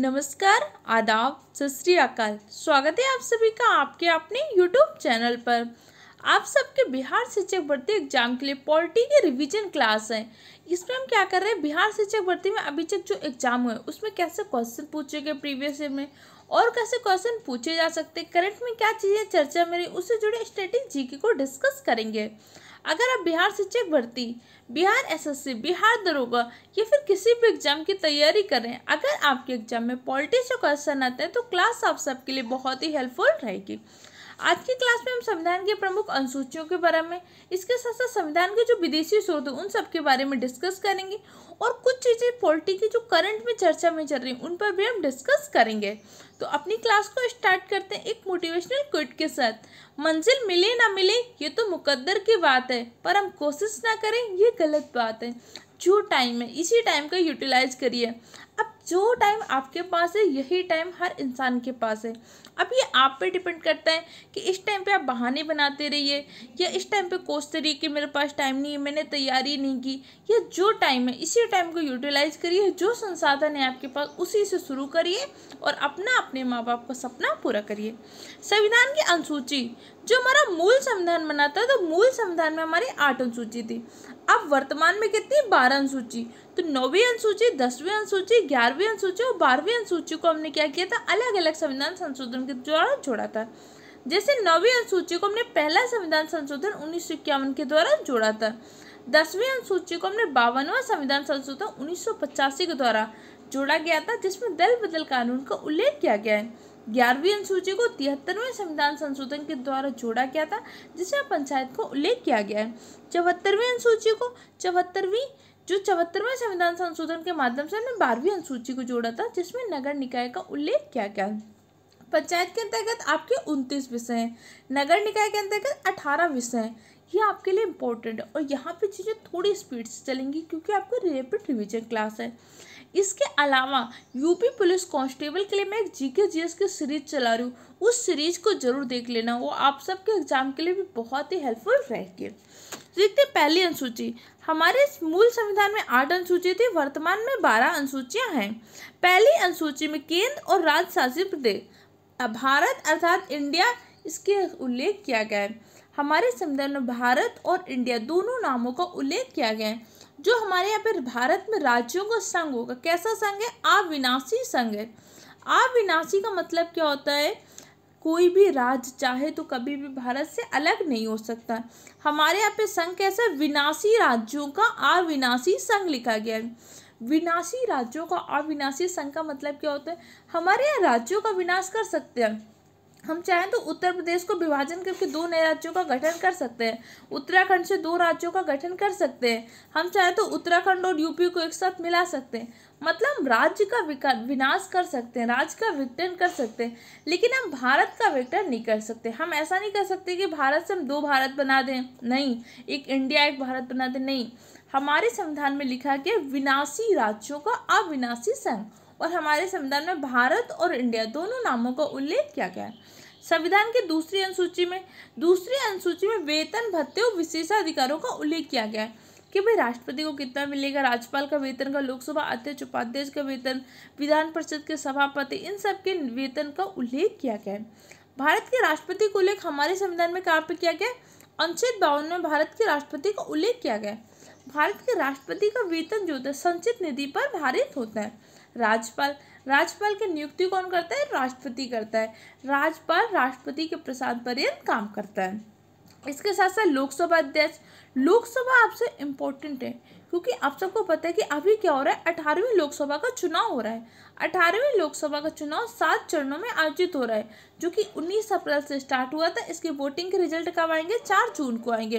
नमस्कार आदाब सत स्वागत है आप सभी का आपके अपने यूट्यूब चैनल पर आप सबके बिहार शिक्षक भर्ती एग्जाम के लिए पॉलिटी के रिवीजन क्लास है इसमें हम क्या कर रहे हैं बिहार शिक्षक भर्ती में अभी तक जो एग्जाम हुए उसमें कैसे क्वेश्चन पूछे गए प्रीवियस ईयर में और कैसे क्वेश्चन पूछे जा सकते करंट में क्या चीज़ें चर्चा में रही उससे जुड़े स्टेटिक जीके को डिस्कस करेंगे अगर आप बिहार शिक्षक भर्ती बिहार एसएससी, बिहार दरोगा या फिर किसी भी एग्ज़ाम की तैयारी करें अगर आपके एग्ज़ाम में पॉलिटिक्स का क्वेश्चन आते हैं तो क्लास आप सबके लिए बहुत ही हेल्पफुल रहेगी आज की क्लास में हम संविधान के प्रमुख अनुसूचियों के बारे में इसके साथ साथ संविधान के जो विदेशी स्रोत हैं उन सब के बारे में डिस्कस करेंगे और कुछ चीज़ें पॉलिटी की जो करंट में चर्चा में चल रही हैं उन पर भी हम डिस्कस करेंगे तो अपनी क्लास को स्टार्ट करते हैं एक मोटिवेशनल क्विट के साथ मंजिल मिले ना मिले ये तो मुकद्दर की बात है पर हम कोशिश ना करें ये गलत बात है जो टाइम है इसी टाइम का यूटिलाइज करिए अब जो टाइम आपके पास है यही टाइम हर इंसान के पास है अब ये आप पे डिपेंड करता है कि इस टाइम पे आप बहाने बनाते रहिए या इस टाइम पे कोसते रहिए कि मेरे पास टाइम नहीं है मैंने तैयारी नहीं की या जो टाइम है इसी टाइम को यूटिलाइज़ करिए जो संसाधन है आपके पास उसी से शुरू करिए और अपना अपने माँ बाप का सपना पूरा करिए संविधान की अनुसूची जो हमारा मूल संविधान बनाता है तो मूल संविधान में हमारी आठ अनुसूची थी अब वर्तमान में कितनी बारह अनुसूची तो नौवीं अनुसूची दसवीं अनुसूची ग्यारहवीं अनुसूची और बारहवीं अनुसूची को हमने क्या किया था अलग अलग संविधान संशोधन के द्वारा जोड़ा था जैसे नौवीं अनुसूची को हमने पहला संविधान संशोधन उन्नीस के द्वारा जोड़ा था दसवीं अनुसूची को हमने बावनवा संविधान संशोधन उन्नीस के द्वारा जोड़ा गया था जिसमें दल बदल कानून का उल्लेख किया गया है ग्यारहवीं अनुसूची को तिहत्तरवें संविधान संशोधन के द्वारा जोड़ा गया था जिसमें पंचायत को उल्लेख किया गया है चौहत्तरवीं अनुसूची को चौहत्तरवीं जो चौहत्तरवें संविधान संशोधन के माध्यम से हमने बारहवीं अनुसूची को जोड़ा था जिसमें नगर निकाय का उल्लेख किया गया पंचायत के अंतर्गत आपके उनतीस विषय हैं नगर निकाय के अंतर्गत अठारह विषय हैं ये आपके लिए इम्पोर्टेंट है और यहाँ पे चीज़ें थोड़ी स्पीड से चलेंगी क्योंकि आपको रेपिड रिविजन क्लास है इसके अलावा यूपी पुलिस कांस्टेबल के लिए मैं एक जी के जी एस की सीरीज चला रही हूँ उस सीरीज को जरूर देख लेना वो आप सबके एग्जाम के लिए भी बहुत ही हेल्पफुल रहेगी देखते पहली अनुसूची हमारे मूल संविधान में आठ अनुसूची थी वर्तमान में बारह अनुसूचियां हैं पहली अनुसूची में केंद्र और राज्य शासित प्रदेश भारत अर्थात इंडिया इसके उल्लेख किया गया है हमारे संविधान में भारत और इंडिया दोनों नामों का उल्लेख किया गया है जो हमारे यहाँ पर भारत में राज्यों का संघ होगा कैसा संघ है अविनाशी संघ है अविनाशी का मतलब क्या होता है कोई भी राज्य चाहे तो कभी भी भारत से अलग नहीं हो सकता हमारे यहाँ पे संघ कैसा है विनाशी राज्यों का अविनाशी संघ लिखा गया है विनाशी राज्यों का अविनाशी संघ का मतलब क्या होता है हमारे यहाँ राज्यों का विनाश कर सकते हैं हम चाहें तो उत्तर प्रदेश को विभाजन करके दो नए राज्यों का गठन कर सकते हैं उत्तराखंड से दो राज्यों का गठन कर सकते हैं हम चाहें तो उत्तराखंड और यूपी को एक साथ मिला सकते हैं मतलब राज्य का विनाश कर सकते हैं राज्य का विघटन कर सकते हैं लेकिन हम भारत का विघटन नहीं कर सकते हम ऐसा नहीं कर सकते कि भारत से हम दो भारत बना दें नहीं एक इंडिया एक भारत बना दें नहीं हमारे संविधान में लिखा गया विनाशी राज्यों का अविनाशी संघ और हमारे संविधान में भारत और इंडिया दोनों नामों का उल्लेख किया गया है संविधान के दूसरी अनुसूची में दूसरी अनुसूची में वेतन भत्ते और विशेषाधिकारों का उल्लेख किया गया है कि भाई राष्ट्रपति को कितना मिलेगा राज्यपाल का वेतन का लोकसभा अध्यक्ष उपाध्यक्ष का वेतन विधान परिषद के सभापति इन सब के वेतन का उल्लेख किया गया है भारत के राष्ट्रपति का उल्लेख हमारे संविधान में कहाँ पर किया गया अनुच्छेद बावन में भारत के राष्ट्रपति का उल्लेख किया गया भारत के राष्ट्रपति का वेतन जो होता है संचित निधि पर भारित होता है राज्यपाल राज्यपाल की नियुक्ति कौन करता है राष्ट्रपति करता है राज्यपाल राष्ट्रपति के प्रसाद पर्यंत काम करता है इसके साथ साथ लोकसभा अध्यक्ष लोकसभा आपसे इम्पोर्टेंट है क्योंकि आप सबको पता है कि अभी क्या हो रहा है अठारहवीं लोकसभा का चुनाव हो रहा है अठारहवीं लोकसभा का चुनाव सात चरणों में आयोजित हो रहा है जो कि 19 अप्रैल से स्टार्ट हुआ था इसके वोटिंग के रिजल्ट कब आएंगे चार जून को आएंगे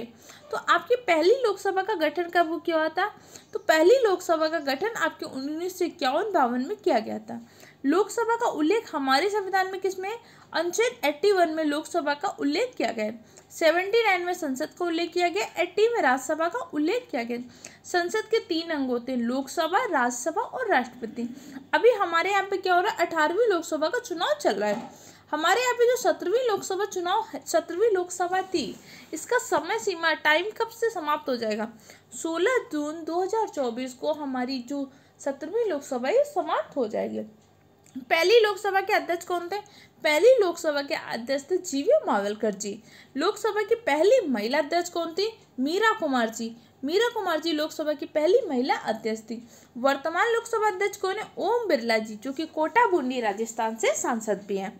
तो आपकी पहली लोकसभा का गठन कब किया हुआ था तो पहली लोकसभा का गठन आपके उन्नीस सौ इक्यावन बावन में किया गया था लोकसभा का उल्लेख हमारे संविधान में किसमें अनुच्छेद वन में लोकसभा का उल्लेख किया गया है सेवेंटी नाइन में संसद का उल्लेख किया गया एट्टी में राज्यसभा का उल्लेख किया गया संसद के तीन अंग होते हैं लोकसभा राज्यसभा और राष्ट्रपति अभी हमारे यहाँ पे क्या हो रहा है अठारहवीं लोकसभा का चुनाव चल रहा है हमारे यहाँ पे जो सत्रहवीं लोकसभा चुनाव सत्रहवीं लोकसभा थी इसका समय सीमा टाइम कब से समाप्त हो जाएगा सोलह जून दो को हमारी जो सत्रहवीं लोकसभा ये समाप्त हो जाएगी पहली लोकसभा के अध्यक्ष कौन थे पहली लोकसभा के अध्यक्ष थे जीवी मावलकर जी लोकसभा की पहली महिला अध्यक्ष कौन थी मीरा कुमार जी मीरा कुमार जी लोकसभा की पहली महिला अध्यक्ष थी वर्तमान लोकसभा अध्यक्ष कौन है ओम बिरला जी जो कि कोटा बूंदी राजस्थान से सांसद भी हैं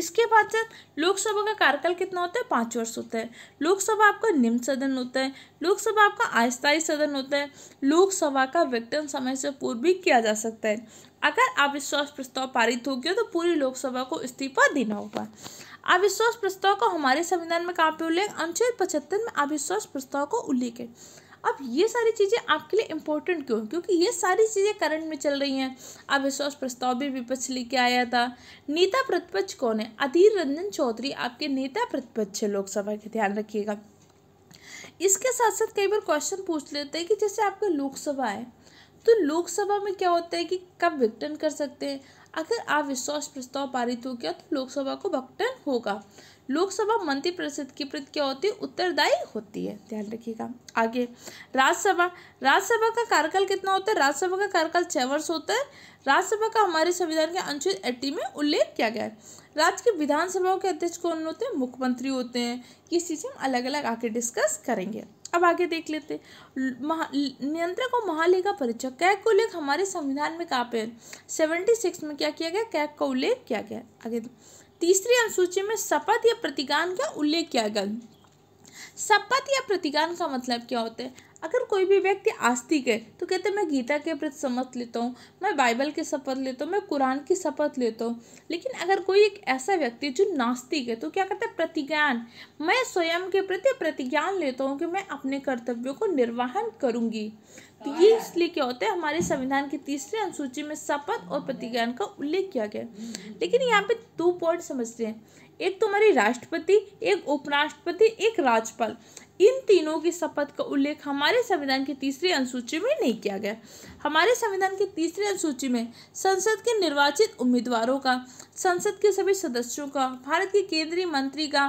इसके बाद सर लोकसभा का कार्यकाल कितना होता है पाँच वर्ष होता है लोकसभा आपका निम्न सदन होता है लोकसभा आपका अस्थायी सदन होता है लोकसभा का विघटन समय से पूर्व भी किया जा सकता है अगर अविश्वास प्रस्ताव पारित हो गया तो पूरी लोकसभा को इस्तीफा देना होगा अविश्वास प्रस्ताव का हमारे संविधान में कहाँ पे उल्लेख अनुच्छेद पचहत्तर में अविश्वास प्रस्ताव को उल्लेख है अब ये सारी चीज़ें आपके लिए इम्पोर्टेंट क्यों क्योंकि ये सारी चीज़ें करंट में चल रही हैं अविश्वास प्रस्ताव भी विपक्ष लेके आया था नेता प्रतिपक्ष कौन है अधीर रंजन चौधरी आपके नेता प्रतिपक्ष है लोकसभा के ध्यान रखिएगा इसके साथ साथ कई बार क्वेश्चन पूछ लेते हैं कि जैसे आपका लोकसभा है तो लोकसभा में क्या होता है कि कब विघटन कर सकते हैं अगर अविश्वास प्रस्ताव पारित हो गया तो लोकसभा को भक्टन होगा लोकसभा मंत्री परिषद की प्रति क्या होती है उत्तरदायी होती है ध्यान रखिएगा आगे राज्यसभा राज्यसभा का कार्यकाल कितना होता है राज्यसभा का कार्यकाल छः वर्ष होता है राज्यसभा का हमारे संविधान के अनुच्छेद एट्टी में उल्लेख किया गया है राज्य के विधानसभाओं के अध्यक्ष कौन होते हैं मुख्यमंत्री होते हैं ये चीज़ें हम अलग अलग आके डिस्कस करेंगे अब आगे देख लेते महा नियंत्रक और महालेखा परीक्षक कैक का उल्लेख हमारे संविधान में कहाँ पे है सेवेंटी सिक्स में क्या किया गया कैक का उल्लेख किया गया आगे तीसरी अनुसूची में शपथ या प्रतिगान का उल्लेख किया गया शपथ या प्रतिगान का मतलब क्या होता है अगर कोई भी व्यक्ति आस्तिक है तो कहते हैं मैं गीता के प्रति शपथ लेता हूँ मैं बाइबल की शपथ लेता हूँ मैं कुरान की शपथ लेता हूँ लेकिन अगर कोई एक ऐसा व्यक्ति जो नास्तिक है तो क्या करता है प्रतिज्ञान मैं स्वयं के प्रति प्रतिज्ञान लेता हूँ कि मैं अपने कर्तव्यों को निर्वाहन करूँगी तो ये इसलिए क्या होता है हमारे संविधान की तीसरी अनुसूची में शपथ और प्रतिज्ञान का उल्लेख किया गया लेकिन यहाँ पे दो पॉइंट समझते हैं एक तो हमारी राष्ट्रपति एक उपराष्ट्रपति एक राज्यपाल इन तीनों की शपथ का उल्लेख हमारे संविधान की तीसरी अनुसूची में नहीं किया गया हमारे संविधान की तीसरी अनुसूची में संसद के निर्वाचित उम्मीदवारों का संसद के सभी सदस्यों का भारत के केंद्रीय मंत्री का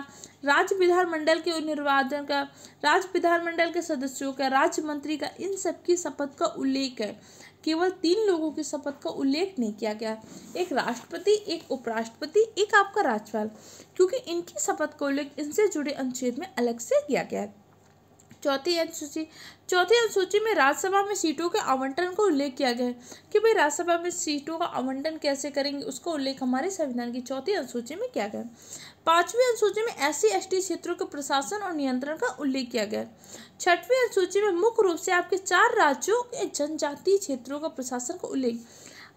राज्य विधानमंडल के निर्वाचन का राज्य विधानमंडल के सदस्यों का राज्य मंत्री का इन सबकी शपथ का उल्लेख है केवल तीन लोगों की शपथ का उल्लेख नहीं किया गया एक राष्ट्रपति एक उपराष्ट्रपति एक आपका राज्यपाल क्योंकि इनकी शपथ का उल्लेख इनसे जुड़े अनुच्छेद में अलग से किया गया है चौथी अनुसूची चौथी अनुसूची में राज्यसभा में सीटों के आवंटन को उल्लेख किया गया है कि भाई राज्यसभा में सीटों का आवंटन कैसे करेंगे उसका उल्लेख हमारे संविधान की चौथी अनुसूची में किया गया पांचवी अनुसूची में एस सी क्षेत्रों के प्रशासन और नियंत्रण का उल्लेख किया गया छठवीं अनुसूची में मुख्य रूप से आपके चार राज्यों के जनजातीय क्षेत्रों का प्रशासन का उल्लेख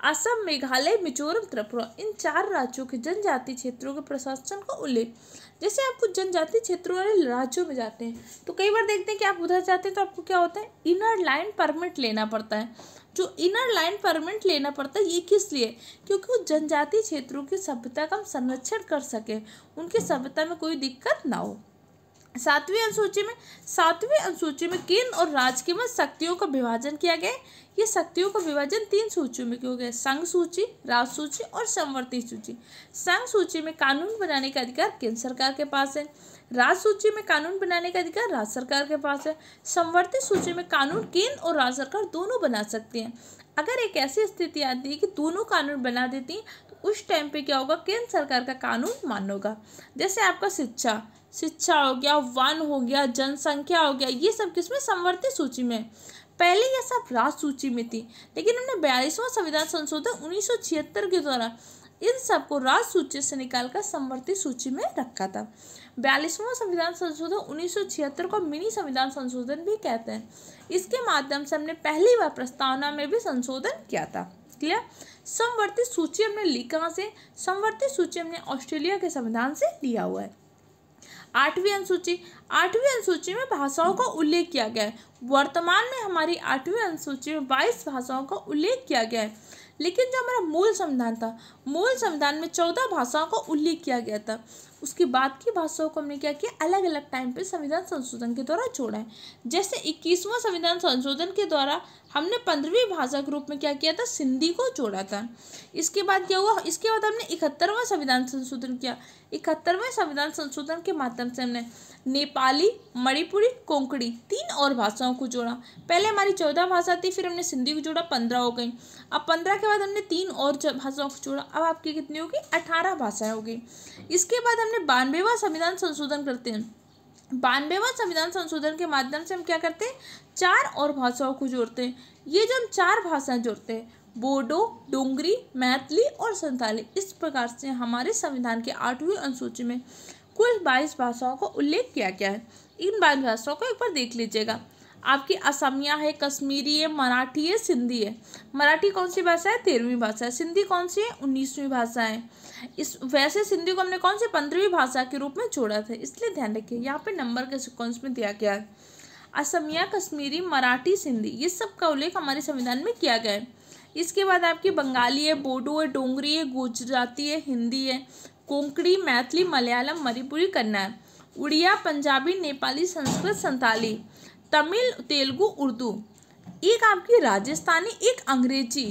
असम मेघालय मिजोरम त्रिपुरा इन चार राज्यों के जनजाति क्षेत्रों के प्रशासन का उल्लेख जैसे आप कुछ जनजाति क्षेत्रों वाले राज्यों में जाते हैं तो कई बार देखते हैं कि आप उधर जाते हैं तो आपको क्या होता है इनर लाइन परमिट लेना पड़ता है जो इनर लाइन परमिट लेना पड़ता है ये किस लिए क्योंकि वो जनजाति क्षेत्रों की सभ्यता का हम संरक्षण कर सकें उनकी सभ्यता में कोई दिक्कत ना हो सातवीं अनुसूची में सातवीं अनुसूची में केंद्र और राज्य के मध्य शक्तियों का विभाजन किया गया ये शक्तियों का विभाजन तीन सूचियों में किया गया संघ सूची राज सूची और संवर्ती सूची संघ सूची में कानून बनाने का अधिकार केंद्र सरकार के पास है राज सूची में कानून बनाने का अधिकार राज्य सरकार के पास है संवर्ती सूची में कानून केंद्र और राज्य सरकार दोनों बना सकती हैं अगर एक ऐसी स्थिति आती है कि दोनों कानून बना देती तो उस टाइम पे क्या होगा केंद्र सरकार का कानून मान होगा जैसे आपका शिक्षा शिक्षा हो गया वन हो गया जनसंख्या हो गया ये सब किसमें संवर्ती सूची में पहले यह सब राज सूची में थी लेकिन हमने बयालीसवां संविधान संशोधन उन्नीस के द्वारा इन सबको राज सूची से निकालकर संवर्ती सूची में रखा था बयालीसवां संविधान संशोधन उन्नीस को मिनी संविधान संशोधन भी कहते हैं इसके माध्यम से हमने पहली बार प्रस्तावना में भी संशोधन किया था क्लियर समवर्ती सूची हमने ली कहाँ से समवर्ती सूची हमने ऑस्ट्रेलिया के संविधान से लिया हुआ है आठवीं अनुसूची आठवीं अनुसूची में भाषाओं का उल्लेख किया गया है वर्तमान में हमारी आठवीं अनुसूची में बाईस भाषाओं का उल्लेख किया गया है लेकिन जो हमारा मूल संविधान था मूल संविधान में चौदह भाषाओं का उल्लेख किया गया था उसके बाद की भाषाओं को हमने क्या किया अलग अलग टाइम पे संविधान संशोधन के द्वारा जोड़ा है जैसे इक्कीसवां संविधान संशोधन के द्वारा हमने पंद्रहवीं भाषा के रूप में क्या किया था सिंधी को जोड़ा था इसके बाद क्या हुआ इसके बाद हमने इकहत्तरवां संविधान संशोधन किया इकहत्तरवें संविधान संशोधन के माध्यम से हमने नेपाली मणिपुरी कोंकणी तीन और भाषाओं को जोड़ा पहले हमारी चौदह भाषा थी फिर हमने सिंधी को जोड़ा पंद्रह हो गई अब पंद्रह के बाद हमने तीन और भाषाओं को जोड़ा अब आपकी कितनी होगी अठारह भाषाएं हो गई इसके बाद हमने बानवेवा संविधान संशोधन करते हैं बानवेवा संविधान संशोधन के माध्यम से हम क्या करते हैं चार और भाषाओं को जोड़ते हैं ये जो हम चार भाषाएं जोड़ते हैं बोडो डोंगरी मैथिली और संताली इस प्रकार से हमारे संविधान के आठवीं अनुसूची में कुल बाईस भाषाओं का उल्लेख किया गया है इन बाईस भाषाओं को एक बार देख लीजिएगा आपकी असमिया है कश्मीरी है मराठी है सिंधी है मराठी कौन सी भाषा है तेरहवीं भाषा है सिंधी कौन सी है उन्नीसवीं भाषा है इस वैसे सिंधी को हमने कौन सी पंद्रहवीं भाषा के रूप में छोड़ा था इसलिए ध्यान रखिए यहाँ पे नंबर के सिक्वेंस में दिया गया है असमिया कश्मीरी मराठी सिंधी ये सब का उल्लेख हमारे संविधान में किया गया है इसके बाद आपकी बंगाली है बोडो है डोंगरी है गुजराती है हिंदी है कोंकणी मैथिली मलयालम मणिपुरी कन्नड़ उड़िया पंजाबी नेपाली संस्कृत संताली तमिल तेलुगु उर्दू एक आपकी राजस्थानी एक अंग्रेजी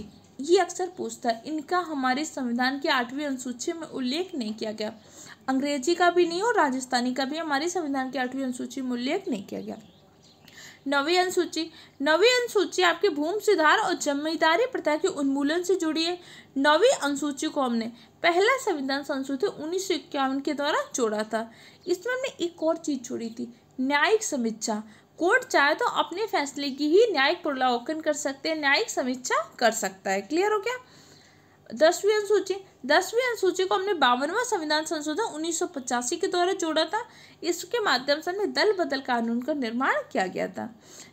ये अक्सर पूछता है इनका हमारे संविधान की आठवीं अनुसूची में उल्लेख नहीं किया गया अंग्रेजी का भी नहीं और राजस्थानी का भी हमारे संविधान की आठवीं अनुसूची में उल्लेख नहीं किया गया नवी अनुसूची नवी अनुसूची आपके भूमि सुधार और जमींदारी प्रथा के उन्मूलन से जुड़ी है नवी अनुसूची को हमने पहला संविधान संशोधन उन्नीस के द्वारा जोड़ा था इसमें हमने एक और चीज़ जोड़ी थी न्यायिक समीक्षा कोर्ट चाहे तो अपने फैसले की ही न्यायिक पुनरावलोकन कर सकते हैं न्यायिक समीक्षा कर सकता है क्लियर हो गया दसवीं अनुसूची दसवीं अनुसूची को हमने बावनवा संविधान संशोधन उन्नीस के द्वारा जोड़ा था इसके माध्यम से हमने दल बदल कानून का निर्माण किया गया था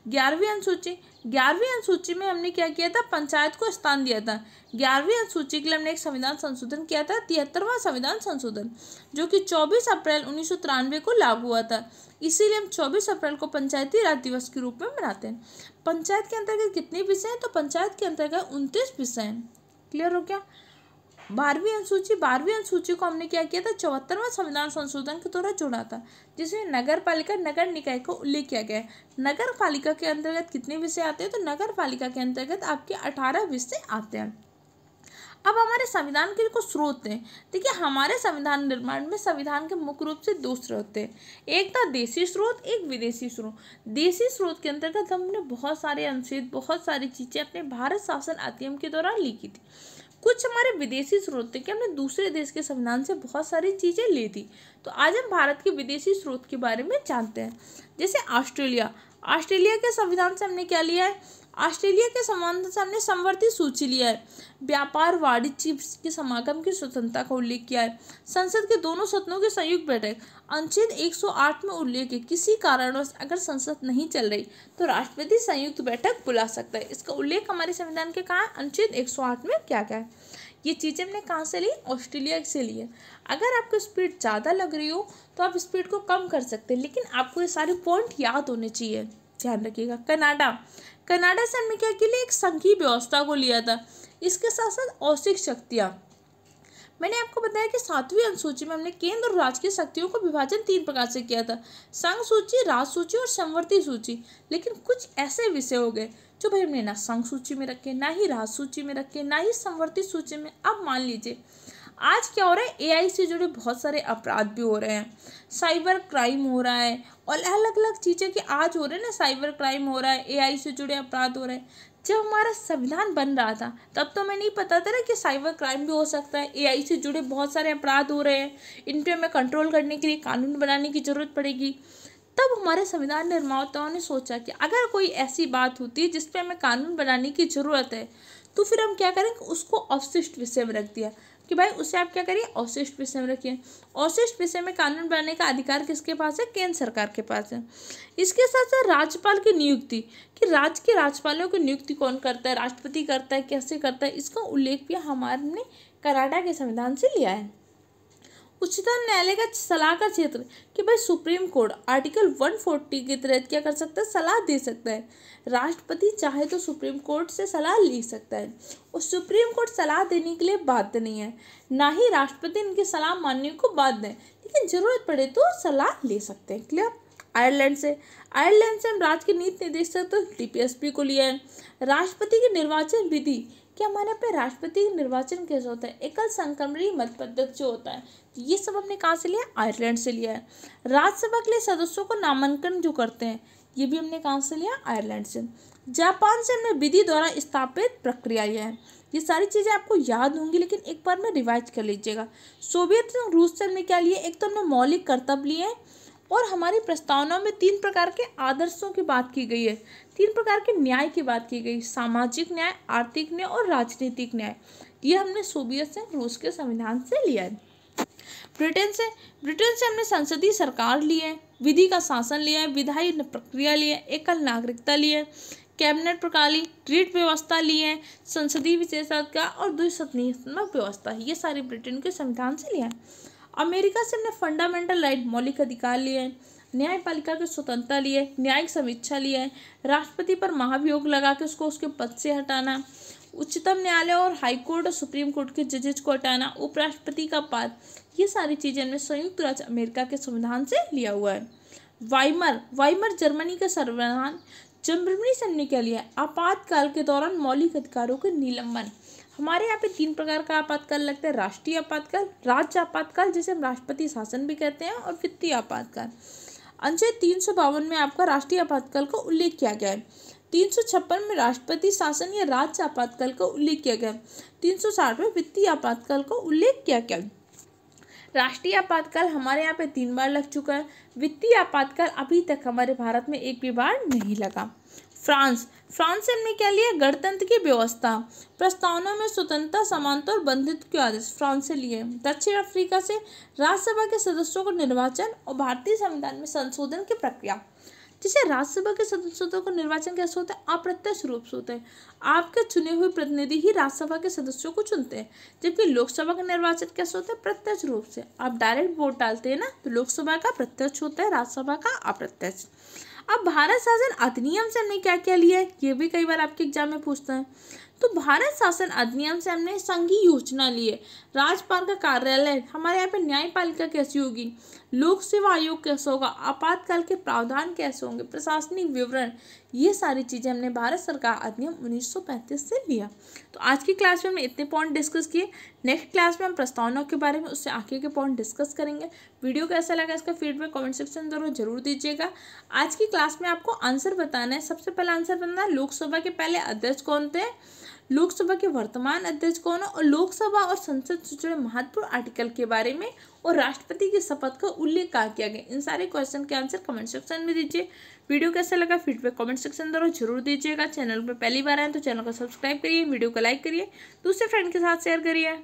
ग्यारहवीं अनुसूची ग्यारहवीं अनुसूची में हमने क्या किया था पंचायत को स्थान दिया था ग्यारहवीं अनुसूची के लिए हमने एक संविधान संशोधन किया था तिहत्तरवा संविधान संशोधन जो कि चौबीस अप्रैल उन्नीस को लागू हुआ था इसीलिए हम चौबीस अप्रैल को पंचायती राज दिवस के रूप में मनाते हैं पंचायत के अंतर्गत कितने विषय हैं तो पंचायत के अंतर्गत उनतीस विषय हैं क्लियर हो गया बारहवीं अनुसूची बारहवीं अनुसूची को हमने क्या किया था चौहत्तरवा संविधान संशोधन के द्वारा जोड़ा था जिसमें नगर पालिका नगर निकाय को उल्लेख किया गया है नगर पालिका के अंतर्गत कितने विषय आते हैं तो नगर पालिका के अंतर्गत आपके अठारह विषय आते हैं अब हमारे संविधान के कुछ स्रोत हैं देखिए हमारे संविधान निर्माण में संविधान के मुख्य रूप से दो स्रोत हैं एक था देशी स्रोत एक विदेशी स्रोत देशी स्रोत के अंतर्गत हमने बहुत सारे अनुच्छेद बहुत सारी चीज़ें अपने भारत शासन अधिनियम के दौरान लिखी थी कुछ हमारे विदेशी स्रोत थे कि हमने दूसरे देश के संविधान से बहुत सारी चीज़ें ली थी तो आज हम भारत के विदेशी स्रोत के बारे में जानते हैं जैसे ऑस्ट्रेलिया ऑस्ट्रेलिया के संविधान से हमने क्या लिया है ऑस्ट्रेलिया के संबंध हमने संवर्धित सूची लिया है व्यापार वाणिज्य के समागम की स्वतंत्रता का उल्लेख किया है संसद के दोनों सदनों की संयुक्त बैठक अनुच्छेद 108 में उल्लेख है किसी कारणवश अगर संसद नहीं चल रही तो राष्ट्रपति संयुक्त बैठक बुला सकता है इसका उल्लेख हमारे संविधान के कहा अनुच्छेद एक में क्या क्या है ये चीज़ें हमने कहाँ से ली ऑस्ट्रेलिया से ली है अगर आपको स्पीड ज़्यादा लग रही हो तो आप स्पीड को कम कर सकते हैं लेकिन आपको ये सारे पॉइंट याद होने चाहिए ध्यान रखिएगा कनाडा कनाडा सन में क्या के लिए एक संघीय व्यवस्था को लिया था इसके साथ साथ औसिक शक्तियाँ मैंने आपको बताया कि सातवीं अनुसूची में हमने केंद्र और राज्य की शक्तियों को विभाजन तीन प्रकार से किया था संघ सूची राज सूची और संवर्ती सूची लेकिन कुछ ऐसे विषय हो गए जो भाई हमने ना संघ सूची में रखे ना ही राज सूची में रखे ना ही संवर्ती सूची में आप मान लीजिए आज क्या हो रहा है एआई से जुड़े बहुत सारे अपराध भी हो रहे हैं साइबर क्राइम हो रहा है और अलग अलग चीज़ें कि आज हो रहे हैं ना साइबर क्राइम हो रहा है एआई से जुड़े अपराध हो रहे हैं जब हमारा संविधान बन रहा था तब तो हमें नहीं पता था ना कि साइबर क्राइम भी हो सकता है एआई से जुड़े बहुत सारे अपराध हो रहे हैं इन पर हमें कंट्रोल करने के लिए कानून बनाने की ज़रूरत पड़ेगी तब हमारे संविधान निर्माताओं ने सोचा कि अगर कोई ऐसी बात होती है जिस पर हमें कानून बनाने की ज़रूरत है तो फिर हम क्या करें उसको अवशिष्ट विषय में रख दिया कि भाई उसे आप क्या करिए अवशिष्ट विषय में रखिए अवशिष्ट विषय में कानून बनाने का अधिकार किसके पास है केंद्र सरकार के पास है इसके साथ साथ राज्यपाल की नियुक्ति कि राज्य के राज्यपालों की नियुक्ति कौन करता है राष्ट्रपति करता है कैसे करता है इसका उल्लेख भी हमारे कराटा कनाडा के संविधान से लिया है उच्चतम न्यायालय का सलाह का क्षेत्र कि भाई सुप्रीम कोर्ट आर्टिकल 140 के तहत क्या कर सकता है सलाह दे सकता है राष्ट्रपति चाहे तो सुप्रीम कोर्ट से सलाह ले सकता है और सुप्रीम कोर्ट सलाह देने के लिए बाध्य नहीं है ना ही राष्ट्रपति इनकी सलाह मानने को बाध्य है लेकिन ज़रूरत पड़े तो सलाह ले सकते हैं क्लियर आयरलैंड से आयरलैंड से हम राज्य के नीति निदेशक तो डीपीएसपी को लिया है राष्ट्रपति की निर्वाचन विधि क्या हमारे पे राष्ट्रपति निर्वाचन कैसे होता है एकल संक्रमणी मत पद्धत जो होता है ये सब हमने कहाँ से लिया आयरलैंड से लिया है राज्यसभा के लिए सदस्यों को नामांकन जो करते हैं ये भी हमने कहाँ से लिया आयरलैंड से जापान से हमने विधि द्वारा स्थापित प्रक्रिया लिया है ये सारी चीज़ें आपको याद होंगी लेकिन एक बार में रिवाइज कर लीजिएगा सोवियत रूस से हमने क्या लिया एक तो हमने मौलिक कर्तव्य लिए हैं और हमारी प्रस्तावना में तीन प्रकार के आदर्शों की बात की गई है तीन प्रकार के न्याय की बात की गई सामाजिक न्याय आर्थिक न्याय और राजनीतिक न्याय ये हमने सोवियत से रूस के संविधान से लिया है ब्रिटेन से ब्रिटेन से हमने संसदीय सरकार ली है विधि का शासन लिया है विधायी प्रक्रिया ली है एकल नागरिकता ली है कैबिनेट प्रणाली रीट व्यवस्था ली है संसदीय विशेषज्ञता और द्विसदनीत्मक व्यवस्था ये सारे ब्रिटेन के संविधान से लिया है अमेरिका से हमने फंडामेंटल राइट मौलिक अधिकार लिए हैं न्यायपालिका की स्वतंत्रता लिए न्यायिक समीक्षा लिए राष्ट्रपति पर महाभियोग लगा के उसको उसके पद से हटाना उच्चतम न्यायालय और हाईकोर्ट और सुप्रीम कोर्ट के जजेज को हटाना उपराष्ट्रपति का पद ये सारी चीज़ें हमने संयुक्त राज्य अमेरिका के संविधान से लिया हुआ है वाइमर वाइमर जर्मनी का संविधान जर्मनी से हमने क्या लिया आपातकाल के दौरान मौलिक अधिकारों के निलंबन हमारे यहाँ पे तीन प्रकार का आपातकाल लगता है राष्ट्रीय आपातकाल राज्य आपातकाल जिसे हम राष्ट्रपति शासन भी कहते हैं और वित्तीय आपातकाल अनुच्छेद तीन सौ बावन में आपका राष्ट्रीय आपातकाल का उल्लेख किया गया है तीन में राष्ट्रपति शासन या राज्य आपातकाल का उल्लेख किया गया तीन में वित्तीय आपातकाल का उल्लेख किया गया राष्ट्रीय आपातकाल हमारे यहाँ पे तीन बार लग चुका है वित्तीय आपातकाल अभी तक हमारे भारत में एक भी बार नहीं लगा फ्रांस फ्रांस से हमने क्या लिया गणतंत्र की व्यवस्था प्रस्तावना में स्वतंत्रता समानता और बंधित के आदेश फ्रांस से लिए दक्षिण अफ्रीका से राज्यसभा के सदस्यों को निर्वाचन और भारतीय संविधान में संशोधन की प्रक्रिया जिसे राज्यसभा के सदस्यों का निर्वाचन कैसे होता है अप्रत्यक्ष रूप से होता है आपके चुने हुए प्रतिनिधि ही राज्यसभा के सदस्यों को चुनते हैं जबकि लोकसभा का निर्वाचन कैसे होता है प्रत्यक्ष रूप से आप डायरेक्ट वोट डालते हैं ना तो लोकसभा का प्रत्यक्ष होता है राज्यसभा का अप्रत्यक्ष अब भारत शासन अधिनियम से हमने क्या क्या लिया है ये भी कई बार आपके एग्जाम में पूछते हैं तो भारत शासन अधिनियम से हमने संघीय योजना ली है राज्यपाल का कार्यालय हमारे यहाँ पे न्यायपालिका कैसी होगी लोक सेवा आयोग कैसा होगा आपातकाल के प्रावधान कैसे होंगे प्रशासनिक विवरण ये सारी चीज़ें हमने भारत सरकार अधिनियम 1935 से लिया तो आज की क्लास में हमने इतने पॉइंट डिस्कस किए नेक्स्ट क्लास में हम प्रस्तावनाओं के बारे में उससे आगे के पॉइंट डिस्कस करेंगे वीडियो कैसा लगा इसका फीडबैक कमेंट सेक्शन जरूर जरूर दीजिएगा आज की क्लास में आपको आंसर बताना है सबसे पहला आंसर बताना है लोकसभा के पहले अध्यक्ष कौन थे लोकसभा के वर्तमान अध्यक्ष कौन है और लोकसभा और संसद से जुड़े महत्वपूर्ण आर्टिकल के बारे में और राष्ट्रपति की शपथ का उल्लेख कहा किया गया इन सारे क्वेश्चन के आंसर कमेंट सेक्शन में दीजिए वीडियो कैसा लगा फीडबैक कमेंट सेक्शन द्वारा जरूर दीजिएगा चैनल पर पहली बार आए तो चैनल को सब्सक्राइब करिए वीडियो को लाइक करिए दूसरे फ्रेंड के साथ शेयर करिए